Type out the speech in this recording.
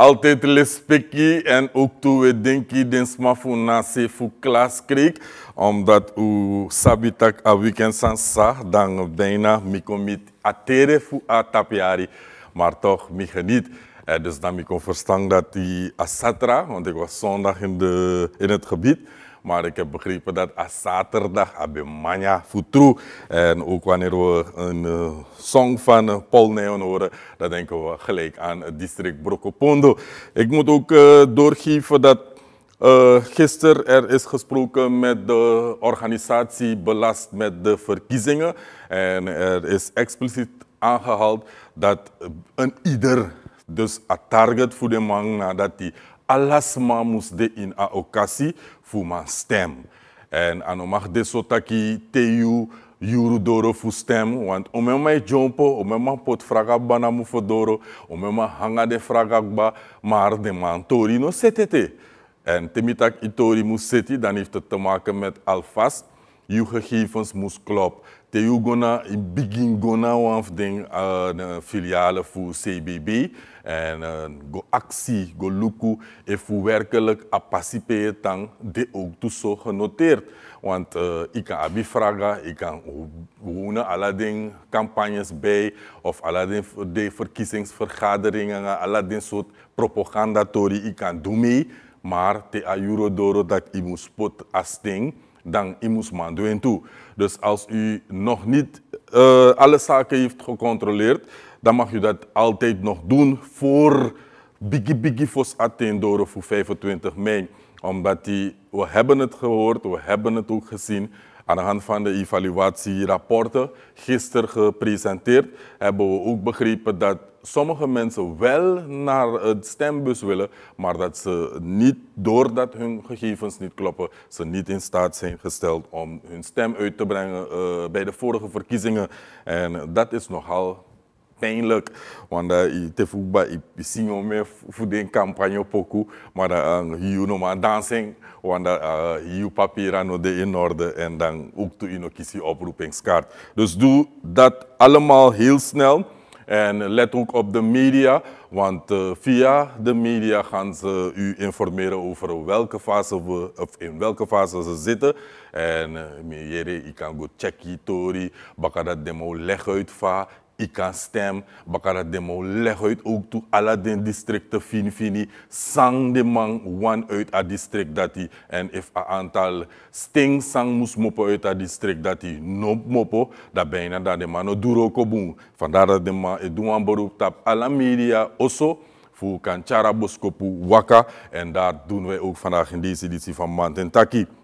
Altijd respectie en ook toe we ik den smafu voor fu klas Omdat u sabitak a weekend san sa, dan bijna mi atere fu a tapiari. Maar toch, mi geniet. Eh, dus dan mi kon verstaan dat die asatra, want ik was zondag in, de, in het gebied. Maar ik heb begrepen dat als zaterdag Abimanya Futru. En ook wanneer we een eh, song van eh, Paul Neon horen, dan denken we gelijk aan het eh, district Brokopondo. Ik moet ook doorgeven dat uh, gisteren er is gesproken met de organisatie belast met de verkiezingen. En er is expliciet aangehaald dat een ieder dus a target voor de man nadat die alas ma de in a okasi fu ma stem. En ano mag de sotaki teu doro fu stem, want o me mai e jompo, o me ma pot fraga bana mu fodoro, o hanga de fraga ba, maar de man tori no setete. En temitak itori mu seti, dan heeft het te maken met alvast je gegevens moest kloppen. Theo gonna, begin gaan one ding uh, filiale voor CBB. En je uh, go actie, go luku, if werkelijk a participeren dan de ook dus zo genoteerd. Want uh, ik kan vragen, ik kan wonen alle campagnes bij, of alle de verkiezingsvergaderingen, alle soort propagandatorie, ik kan doen mee. Maar te ayuro doro dat ik moet spotten als ding dan Imusmando en toe. Dus als u nog niet eh, alle zaken heeft gecontroleerd, dan mag u dat altijd nog doen voor Biggie Biggie Fos Atendoro voor 25 mei omdat die, we hebben het gehoord, we hebben het ook gezien aan de hand van de evaluatierapporten gisteren gepresenteerd, hebben we ook begrepen dat sommige mensen wel naar het stembus willen, maar dat ze niet, doordat hun gegevens niet kloppen, ze niet in staat zijn gesteld om hun stem uit te brengen eh, bij de vorige verkiezingen. En dat is nogal pijnlijk. Want uh, te voetbal, ik zie voor nou de campagne maar dan hier nog maar dansen. Want uh, hier papieren nou de in orde en dan ook toe in nou een oproepingskaart. Dus doe dat allemaal heel snel. En let ook op de media, want uh, via de media gaan ze u informeren over welke fase we, of in welke fase ze zitten. En uh, meneer, kan go check tori, dat demo leg uit va, kan stem, bakara demo leg uit ook toe Aladdin districten fin fini. Sang de man one uit a district dat hij. En if a aantal sting sang moest moppen uit a district dat hij no moppen, dat bijna dat de man no duro kobun, Vandaar dat de man het doen beroep tap alle media also Voor Kanchara Boskopu Waka. En daar doen wij ook vandaag in deze editie van Mantentaki.